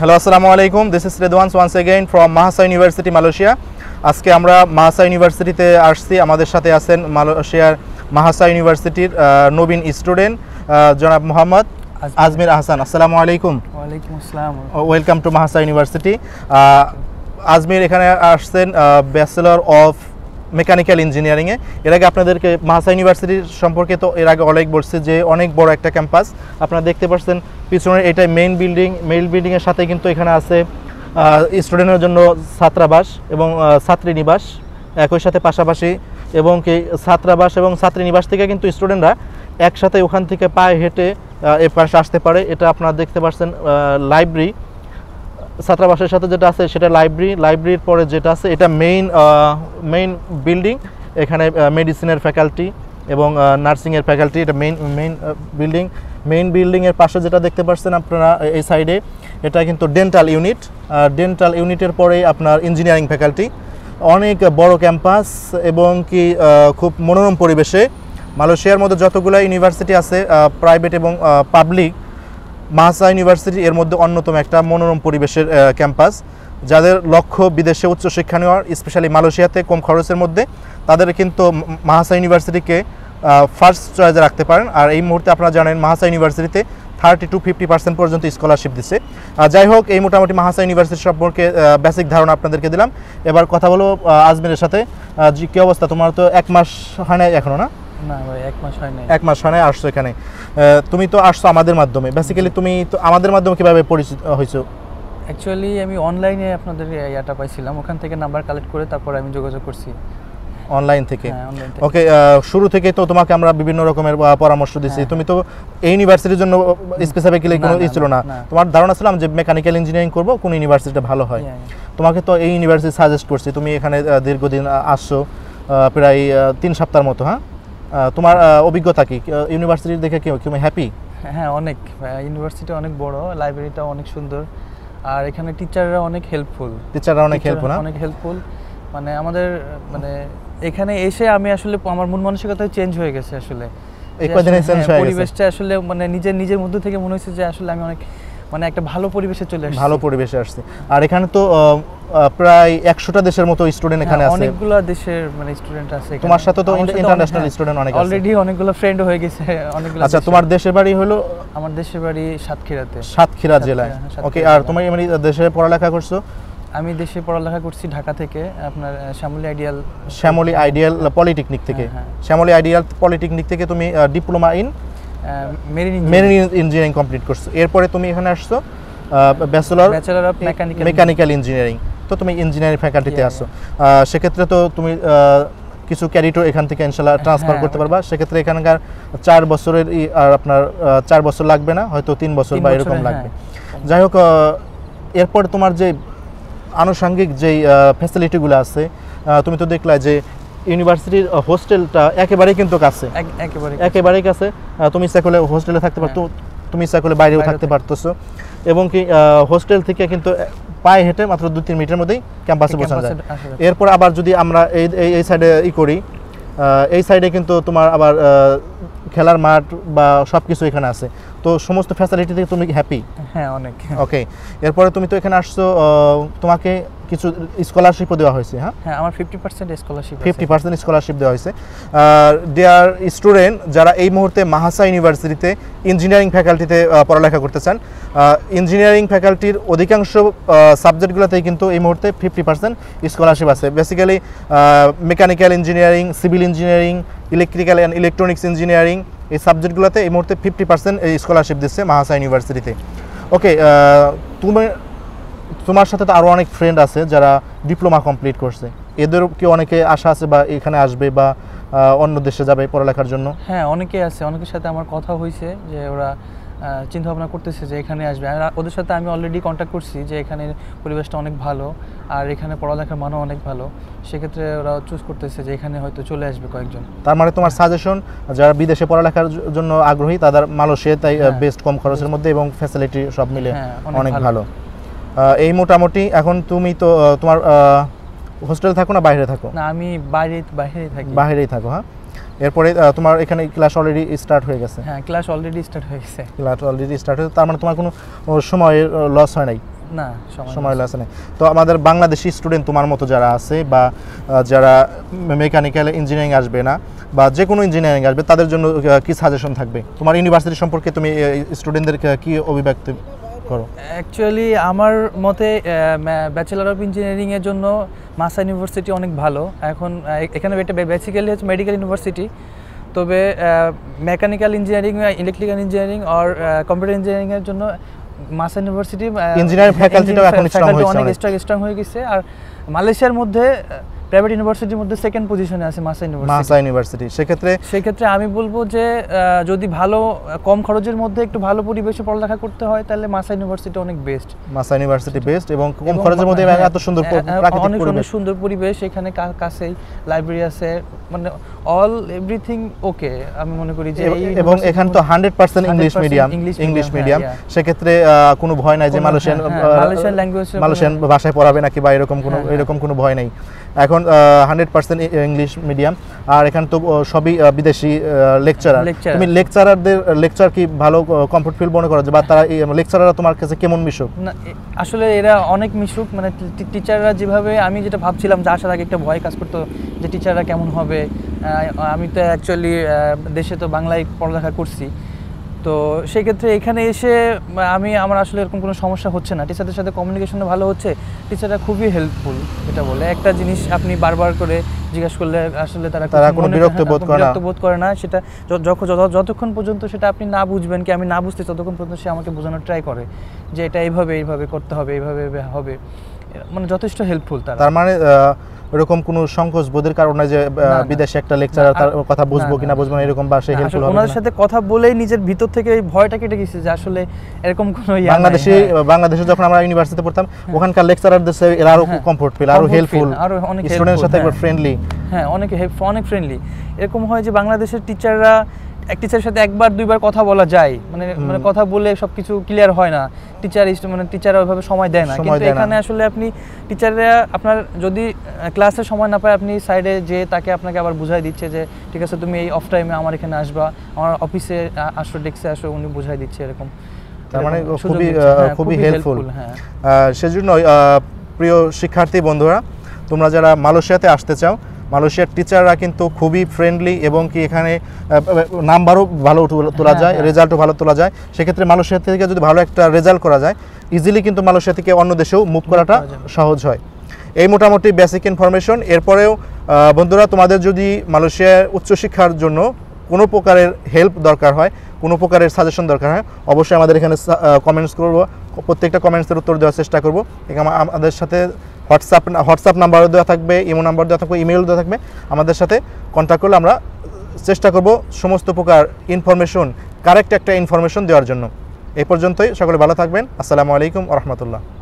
Hello আসসালামু আলাইকুম this is Redwan's once again from MAHSA university Malaysia আজকে আমরা মাহাসা ইউনিভার্সিটিতে আসছি আমাদের সাথে আছেন মালয়েশিয়ার মাহাসা ইউনিভার্সিটির নবীন স্টুডেন্ট জনাব মোহাম্মদ আজমির আহসান আসসালামু আলাইকুম ওয়ালাইকুম আসসালাম welcome to MAHSA university Ajmir এখানে আসছেন ব্যাচেলর অফ মেকানিক্যাল ইঞ্জিনিয়ারিংয়ে এর আগে আপনাদেরকে মাহাসা ইউনিভার্সিটির সম্পর্কে তো এর আগে অনেক বলছে যে অনেক বড় একটা ক্যাম্পাস আপনারা দেখতে পাচ্ছেন পিছনের এটাই মেইন বিল্ডিং মেইন বিল্ডিংয়ের সাথে কিন্তু এখানে আছে স্টুডেন্টের জন্য ছাত্রাবাস এবং ছাত্রী নিবাস একই সাথে পাশাপাশি এবং কি ছাত্রাবাস এবং ছাত্রী নিবাস থেকে কিন্তু স্টুডেন্টরা একসাথে ওখান থেকে পায়ে হেঁটে এ পাশে আসতে পারে এটা আপনারা দেখতে পাচ্ছেন লাইব্রেরি ছাত্রাবাসের সাথে যেটা আছে সেটা লাইব্রেরি লাইব্রেরির পরে যেটা আছে এটা মেইন মেইন বিল্ডিং এখানে মেডিসিনের ফ্যাকাল্টি এবং নার্সিংয়ের ফ্যাকাল্টি এটা মেইন মেইন বিল্ডিং মেইন বিল্ডিংয়ের পাশে যেটা দেখতে পাচ্ছেন আপনারা এই সাইডে এটা কিন্তু ডেন্টাল ইউনিট ডেন্টাল ইউনিটের পরেই আপনার ইঞ্জিনিয়ারিং ফ্যাকাল্টি অনেক বড় ক্যাম্পাস এবং কি খুব মনোরম পরিবেশে মালয়েশিয়ার মধ্যে যতগুলো ইউনিভার্সিটি আছে প্রাইভেট এবং পাবলিক মাহাসা ইউনিভার্সিটি এর মধ্যে অন্যতম একটা মনোরম পরিবেশের ক্যাম্পাস যাদের লক্ষ্য বিদেশে উচ্চশিক্ষা নেওয়ার স্পেশালি মালয়েশিয়াতে কম খরচের মধ্যে তাদের কিন্তু মাহাসা ইউনিভার্সিটিকে ফার্স্ট চয়েসে রাখতে পারেন আর এই মুহূর্তে আপনারা জানেন মাহাসা ইউনিভার্সিটিতে থার্টি টু ফিফটি পার্সেন্ট পর্যন্ত স্কলারশিপ দিচ্ছে যাই হোক এই মোটামুটি মাহাসা ইউনিভার্সিটি সম্পর্কে বেসিক ধারণা আপনাদেরকে দিলাম এবার কথা বলবো আজমেরের সাথে কী অবস্থা তোমার তো এক মাস হয় না এখনও না না ভাই এক মাস হয় নাই এক মাস হয় নাই আসছো এখানে তুমি তো আসছো আমাদের মাধ্যমে বেসিক্যালি তুমি তো আমাদের মাধ্যমে কিভাবে পরিচিত হয়েছো অ্যাকচুয়ালি আমি অনলাইনে আপনাদের ইয়াটা পাইছিলাম ওখান থেকে নাম্বার কালেক্ট করে তারপর আমি যোগাযোগ করছি অনলাইন থেকে ওকে হ্যাঁ, শুরু থেকে তো তোমাকে আমরা বিভিন্ন রকমের পরামর্শ দিছি হ্যাঁ, তুমি হ্যাঁ। তো এই ইউনিভার্সিটির জন্য স্পেসিফিক্যালি কোনো ই ছিল না তোমার ধারণা ছিলাম যে মেকানিক্যাল ইঞ্জিনিয়ারিং করবো কোন ইউনিভার্সিটিটা ভালো হয় তোমাকে তো এই ইউনিভার্সিটি সাজেস্ট করছি তুমি এখানে দীর্ঘদিন আসছো প্রায় তিন সপ্তাহের মতো হ্যাঁ তোমার অভিজ্ঞতা কি ইউনিভার্সিটি দেখে কি তুমি হ্যাপি হ্যাঁ অনেক ইউনিভার্সিটি অনেক বড় লাইব্রেরিটা অনেক সুন্দর আর এখানে টিচাররা অনেক হেল্পফুল টিচাররা অনেক হেল্পফুল অনেক হেল্পফুল মানে আমাদের মানে এখানে এসে আমি আসলে আমার মন মানসিকতা চেঞ্জ হয়ে গেছে আসলে হ্যাঁ, পরিবেশটা আসলে মানে নিজের নিজের মধ্যে থেকে মনে হচ্ছে যে আসলে আমি অনেক মানে একটা ভালো পরিবেশে চলে আসছি ভালো পরিবেশে আসছি আর এখানে তো প্রায় একশোটা দেশের মতো স্টুডেন্ট হ্যাঁ, এখানে আছে অনেকগুলো দেশের মানে স্টুডেন্ট আছে তোমার সাথে তো ইন্টারন্যাশনাল স্টুডেন্ট অনেক আছে অলরেডি অনেকগুলো ফ্রেন্ড হয়ে গেছে অনেকগুলো আচ্ছা তোমার দেশের বাড়ি হলো আমার দেশের বাড়ি সাতক্ষীরাতে সাতক্ষীরা জেলায় হ্যাঁ, ওকে আর তুমি মানে দেশে পড়ালেখা করছো আমি দেশে পড়ালেখা করছি ঢাকা থেকে আপনার Shyamoli ideal Shyamoli ideal polytechnic থেকে হ্যাঁ, শ্যামলী আইডিয়াল পলিটেকনিক থেকে তুমি diploma in marine engineering complete করছো এরপরে তুমি এখানে আসছো bachelor bachelor of mechanical mechanical engineering তো তুমি ইঞ্জিনিয়ারিং ফ্যাকাল্টিতে আসো সেক্ষেত্রে তো তুমি কিছু ক্যারিটো এখান থেকে ইনশাল্লাহ ট্রান্সফার হ্যাঁ, হ্যাঁ, করতে হ্যাঁ। পারবা সেক্ষেত্রে এখানকার চার বছরের আর আপনার চার বছর লাগবে না হয়তো তিন বছর বা এরকম লাগবে যাই হোক এরপর তোমার যে আনুষঙ্গিক যেই ফ্যাসিলিটিগুলো আছে তুমি তো দেখলে যে ইউনিভার্সিটির হোস্টেলটা একেবারেই কিন্তু কাছে একেবারেই কাছে তুমি ইচ্ছা করলে হোস্টেলে থাকতে পারতো তুমি ইচ্ছা করলে বাইরেও থাকতে পারতো এবং কি হোস্টেল থেকে কিন্তু পায়ে হেঁটে মাত্র দু তিন মিনিটের মধ্যেই ক্যাম্পাসে পৌঁছানো যায় এরপর আবার যদি আমরা এই এই সাইডে ই করি এই সাইডে কিন্তু তোমার আবার খেলার মাঠ বা সব কিছু এখানে আছে তো সমস্ত ফ্যাসিলিটি থেকে তুমি হ্যাপি হ্যাঁ অনেক ওকে এরপরে তুমি তো এখানে আসছো তোমাকে কিছু স্কলারশিপও দেওয়া হয়েছে হ্যাঁ হ্যাঁ আমার fifty percent scholarship fifty percent scholarship দেওয়া হয়েছে দেয়ার স্টুডেন্ট যারা এই মুহূর্তে মাহাসা ইউনিভার্সিটিতে ইঞ্জিনিয়ারিং ফ্যাকাল্টিতে পড়ালেখা করতে চান ইঞ্জিনিয়ারিং ফ্যাকাল্টির অধিকাংশ সাবজেক্টগুলোতেই কিন্তু এই মুহূর্তে ফিফটি পার্সেন্ট স্কলারশিপ আছে basically mechanical engineering civil engineering electrical and electronics engineering এই সাবজেক্টগুলোতে এই মুহূর্তে ফিফটি পার্সেন্ট এই স্কলারশিপ দিচ্ছে মাহাসা ইউনিভার্সিটিতে ওকে তুমি তোমার সাথে তো আরও অনেক ফ্রেন্ড আছে যারা ডিপ্লোমা কমপ্লিট করছে এদের কি অনেকে আশা আছে বা এখানে আসবে বা অন্য দেশে যাবে পড়ালেখার জন্য হ্যাঁ অনেকে আছে অনেকের সাথে আমার কথা হয়েছে যে ওরা চিন্তা ভাবনা করতেছে যে এখানে আসবে আর ওদের সাথে আমি অলরেডি কন্ট্যাক্ট করছি যে এখানে পরিবেশটা অনেক ভালো আর এখানে পড়ালেখার মানও অনেক ভালো সেক্ষেত্রে ওরা চুজ করতেছে যে এখানে হয়তো চলে আসবে কয়েকজন তার মানে তোমার সাজেশন যারা বিদেশে পড়ালেখার জন্য আগ্রহী তাদের মালয়েশিয়া তাই বেস্ট হ্যাঁ, কম খরচের মধ্যে এবং ফ্যাসিলিটি সব মিলে হ্যাঁ, অনেক ভালো এই মোটামুটি এখন তুমি তো তোমার হোস্টেলে থাকো না বাইরে থাকো না আমি বাইরে বাইরেই থাকি বাইরেই থাকো হ্যাঁ এরপরে তোমার এখানে ক্লাস অলরেডি স্টার্ট হয়ে গেছে হ্যাঁ ক্লাস অলরেডি স্টার্ট হয়ে গেছে ক্লাস অলরেডি স্টার্ট হয়েছে তার মানে তোমার কোনো সময় লস হয় নাই না সময় লস নেই তো আমাদের বাংলাদেশি স্টুডেন্ট তোমার মতো যারা আছে বা যারা মেকানিক্যাল ইঞ্জিনিয়ারিং আসবে না বা যে কোনো ইঞ্জিনিয়ারিং আসবে তাদের জন্য কি সাজেশন থাকবে তোমার ইউনিভার্সিটি সম্পর্কে তুমি স্টুডেন্টদের কি অভিব্যক্তি করো অ্যাকচুয়ালি আমার মতে ব্যাচেলার অফ ইঞ্জিনিয়ারিংয়ের জন্য মাসা ইউনিভার্সিটি অনেক ভালো এখন এখানে এটা বেসিক্যালি হচ্ছে মেডিকেল ইউনিভার্সিটি তবে মেকানিক্যাল ইঞ্জিনিয়ারিং ইলেকট্রিক্যাল ইঞ্জিনিয়ারিং আর কম্পিউটার ইঞ্জিনিয়ারিংয়ের জন্য মাসা ইউনিভার্সিটি ইঞ্জিনিয়ারিং ফ্যাকাল্টিটাও এখন স্ট্রং হয়েছে অনেক স্ট্রং স্ট্রং হয়ে গেছে আর মালয়েশিয়ার মধ্যে প্রাইভেট ইউনিভার্সিটির মধ্যে সেকেন্ড পজিশনে আছে মাসা ইউনিভার্সিটি মাসা ইউনিভার্সিটি সেক্ষেত্রে সেক্ষেত্রে আমি বলবো যে যদি ভালো কম খরচের মধ্যে একটু ভালো পরিবেশে পড়ালেখা করতে হয় তাহলে মাসা ইউনিভার্সিটি অনেক বেস্ট মাসা ইউনিভার্সিটি বেস্ট এবং কম খরচের মধ্যে হ্যাঁ, এত সুন্দর হ্যাঁ, হ্যাঁ, অনেক সুন্দর পরিবেশ এখানে কাছেই লাইব্রেরি আছে মানে অল এভরিথিং ওকে আমি মনে করি যে এবং এখানে তো percent English medium English medium সেক্ষেত্রে কোনো ভয় নাই যে মালয়েশিয়ান মালয়েশিয়ান ল্যাঙ্গুয়েজ মালয়েশিয়ান ভাষায় পড়াবে নাকি বা এরকম কোনো এরকম কোনো ভয় নেই এখন হান্ড্রেড পার্সেন্ট ইংলিশ মিডিয়াম আর এখানে তো সবই বিদেশি লেকচারার তুমি লেকচারারদের লেকচার কি ভালো কমফোর্ট ফিল মনে করো বা তারা লেকচারাররা তোমার কাছে কেমন মিশুক আসলে এরা অনেক মিশুক মানে টিচাররা যেভাবে আমি যেটা ভাবছিলাম যে আসার আগে একটা ভয় কাজ করতো যে টিচাররা কেমন হবে আমি তো অ্যাকচুয়ালি দেশে তো বাংলায় পড়ালেখা করছি তো সেক্ষেত্রে এখানে এসে আমি আমার আসলে এরকম কোনো সমস্যা হচ্ছে না টিচারদের সাথে কমিউনিকেশন ভালো হচ্ছে টিচাররা খুবই হেল্পফুল এটা বলে একটা জিনিস আপনি বারবার করে জিজ্ঞেস করলে আসলে তারা তারা কোনো বিরক্ত বোধ করে না করে না সেটা যখন যতক্ষণ পর্যন্ত সেটা আপনি না বুঝবেন কি আমি না বুঝতে ততক্ষণ পর্যন্ত সে আমাকে বোঝানোর ট্রাই করে যে এটা এইভাবে এইভাবে করতে হবে এইভাবে হবে মানে যথেষ্ট হেল্পফুল তার মানে ওরকম কোনো সংকোচ বোধের কারণে যে বিদেশে একটা লেকচারার তার কথা বুঝবো কিনা বুঝবো না এরকম বা সে হেল্পফুল হবে সাথে কথা বলেই নিজের ভিতর থেকে এই ভয়টা কেটে গেছে যে আসলে এরকম কোনো বাংলাদেশে হ্যাঁ। বাংলাদেশে যখন আমরা ইউনিভার্সিটিতে পড়তাম হ্যাঁ। ওখানকার লেকচারারদের সাথে এরা আরো কমফোর্ট হ্যাঁ। ফিল আরো হেল্পফুল আরো অনেক স্টুডেন্টের সাথে একবার ফ্রেন্ডলি হ্যাঁ অনেক হেল্প অনেক ফ্রেন্ডলি এরকম হয় যে বাংলাদেশের টিচাররা এক টিচারের সাথে একবার দুইবার কথা বলা যায় মানে মানে কথা বলে সবকিছু ক্লিয়ার হয় না টিচার মানে টিচার ওইভাবে সময় দেয় না কিন্তু এখানে আসলে আপনি টিচাররা আপনার যদি ক্লাসে সময় না পায় আপনি সাইডে যে তাকে আপনাকে আবার বুঝাই দিচ্ছে যে ঠিক আছে তুমি এই অফ টাইমে আমার এখানে আসবা আমার অফিসে আসো ডেস্কে আসো উনি বুঝাই দিচ্ছে এরকম তার মানে হ্যাঁ, খুবই খুবই হেল্পফুল হ্যাঁ সেজন্য প্রিয় শিক্ষার্থী বন্ধুরা তোমরা যারা মালয়েশিয়াতে আসতে চাও মালয়েশিয়ার টিচাররা কিন্তু খুবই ফ্রেন্ডলি এবং কি এখানে নাম্বারও ভালো তোলা হ্যাঁ, যায় রেজাল্টও হ্যাঁ। ভালো তোলা যায় সেক্ষেত্রে মালয়েশিয়া থেকে যদি ভালো একটা রেজাল্ট করা যায় ইজিলি কিন্তু মালয়েশিয়া থেকে অন্য দেশেও মুভ করাটা সহজ হয় এই মোটামুটি বেসিক ইনফরমেশন এরপরেও বন্ধুরা তোমাদের যদি মালয়েশিয়ার উচ্চশিক্ষার জন্য কোনো প্রকারের হেল্প দরকার হয় কোনো প্রকারের সাজেশন দরকার হয় অবশ্যই আমাদের এখানে কমেন্টস করবো প্রত্যেকটা কমেন্টসের উত্তর দেওয়ার চেষ্টা করবো আমাদের সাথে হোয়াটসঅ্যাপ হোয়াটসঅ্যাপ নাম্বারও দেওয়া থাকবে ইমো নাম্বার দেওয়া থাকবে ইমেল দেওয়া থাকবে আমাদের সাথে কন্ট্যাক্ট করলে আমরা চেষ্টা করব সমস্ত প্রকার ইনফরমেশন কারেক্ট একটা ইনফরমেশন দেওয়ার জন্য এই পর্যন্তই সকলে ভালো থাকবেন আসসালামু আলাইকুম রহমতুল্লাহ